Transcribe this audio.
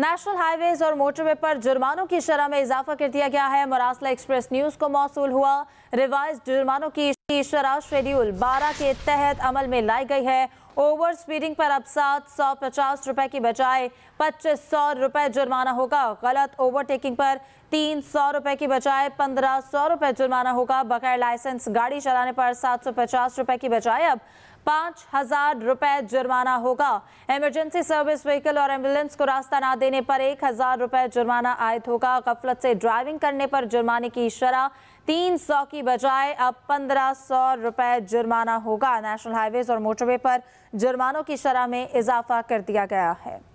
national highways और motorway पर जुर्मानों की शरह में इजाफा कर दिया गया है मरासला एक्सप्रेस न्यूज को मौसू हुआ रिवाइज जुर्मानों की की शराब शेड्यूल 12 के तहत अमल में लाई गई है ओवर स्पीडिंग पर अब सात सौ पचास रुपए की बजाय पच्चीस सौ रुपए जुर्माना होगा गलत ओवरटेकिंग पर तीन सौ रुपए की बजाय पंद्रह सौ रुपए जुर्माना होगा बगैर लाइसेंस गाड़ी चलाने पर सात सौ पचास रुपए की बजाय अब पाँच हजार रुपए जुर्माना होगा इमरजेंसी सर्विस व्हीकल और एम्बुलेंस को रास्ता ना देने पर एक हजार रुपए जुर्माना आयत होगा गफलत से ड्राइविंग करने पर जुर्माने की शराह तीन सौ की बजाय अब पंद्रह सौ रुपए जुर्माना होगा नेशनल हाईवेज और मोटरवे पर जुर्मानों की शरह में इजाफा कर दिया गया है